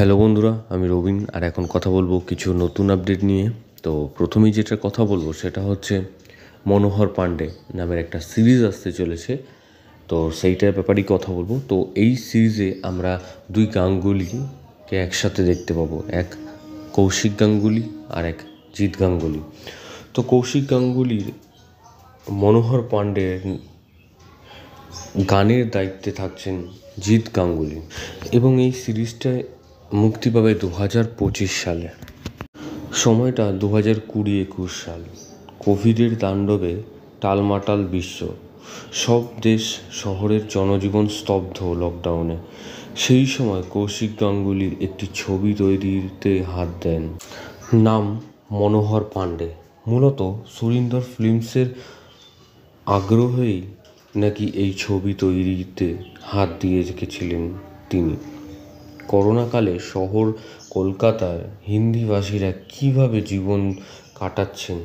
hello বন্ধুরা আমি রবিন আর এখন কথা বলবো কিছু নতুন আপডেট নিয়ে তো প্রথমেই যেটা কথা বলবো সেটা হচ্ছে মনোহর পাণ্ডে নামের একটা সিরিজ আসতে চলেছে তো সেইটার ব্যাপারেই কথা বলবো তো এই সিরিজে আমরা দুই গাঙ্গুলিকে একসাথে দেখতে পাবো এক কৌশিক গাঙ্গুলি আর এক জিৎ গাঙ্গুলি তো কৌশিক গাঙ্গুলির মনোহর পাণ্ডের গানের দায়িত্বে থাকছেন জিৎ গাঙ্গুলি এবং এই সিরিজটায় মুক্তি পাবে দু হাজার পঁচিশ সালে সময়টা দু হাজার কুড়ি একুশ সাল কোভিডের তাণ্ডবে টালমাটাল বিশ্ব সব দেশ শহরের জনজীবন স্তব্ধ লকডাউনে সেই সময় কৌশিক গাঙ্গুলির একটি ছবি তৈরিতে হাত দেন নাম মনোহর পাণ্ডে মূলত সুরিন্দর ফিল্মসের আগ্রহেই নাকি এই ছবি তৈরিতে হাত দিয়ে রেখেছিলেন তিনি করোনাকালে শহর কলকাতায় হিন্দিভাষীরা কীভাবে জীবন কাটাচ্ছেন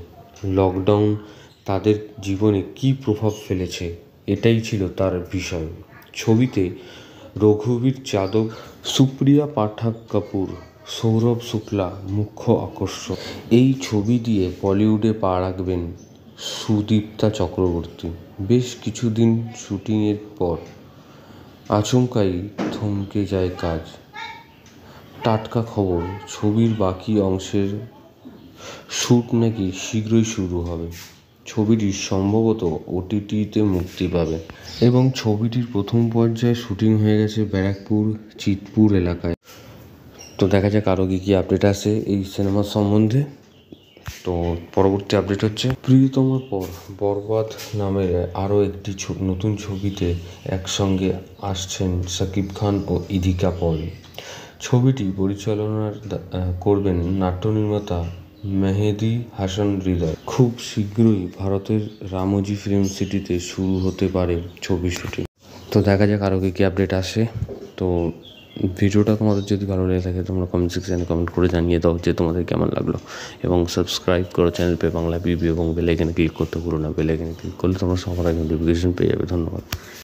লকডাউন তাদের জীবনে কী প্রভাব ফেলেছে এটাই ছিল তার বিষয় ছবিতে রঘুবীর যাদব সুপ্রিয়া পাঠক কাপুর সৌরভ শুক্লা মুখ্য আকর্ষক এই ছবি দিয়ে বলিউডে পা রাখবেন সুদীপ্তা চক্রবর্তী বেশ কিছুদিন শুটিংয়ের পর আচমকাই থমকে যায় কাজ টাটকা খবর ছবির বাকি অংশের শ্যুট নাকি শীঘ্রই শুরু হবে ছবিটি সম্ভবত ওটিটিতে মুক্তি পাবে এবং ছবিটির প্রথম পর্যায়ে শুটিং হয়ে গেছে ব্যারাকপুর চিতপুর এলাকায় তো দেখা যাক আরও কী কী আপডেট আছে এই সিনেমা সম্বন্ধে তো পরবর্তী আপডেট হচ্ছে প্রিয়তমার পর বরবাদ নামের আরও একটি নতুন ছবিতে একসঙ্গে আসছেন শাকিব খান ও ইদিকা পল ছবিটি পরিচালনা করবেন নাট্য নির্মাতা মেহেদি হাসান হৃদয় খুব শীঘ্রই ভারতের রামোজি ফিল্ম সিটিতে শুরু হতে পারে ছবি শুটিং তো দেখা যাক আরও কী কি আপডেট আসে তো ভিডিওটা তোমাদের যদি ভালো লেগে থাকে তোমরা কমেন্ট সেকশানে কমেন্ট করে জানিয়ে দাও যে তোমাদের কেমন লাগলো এবং সাবস্ক্রাইব করো চ্যানেল পে বাংলা বিবি এবং বেলাইকানে ক্লিক করতে ভুলো না বেলাইকানে ক্লিক করলে তোমরা সবার আগে নোটিফিকেশন পেয়ে যাবে ধন্যবাদ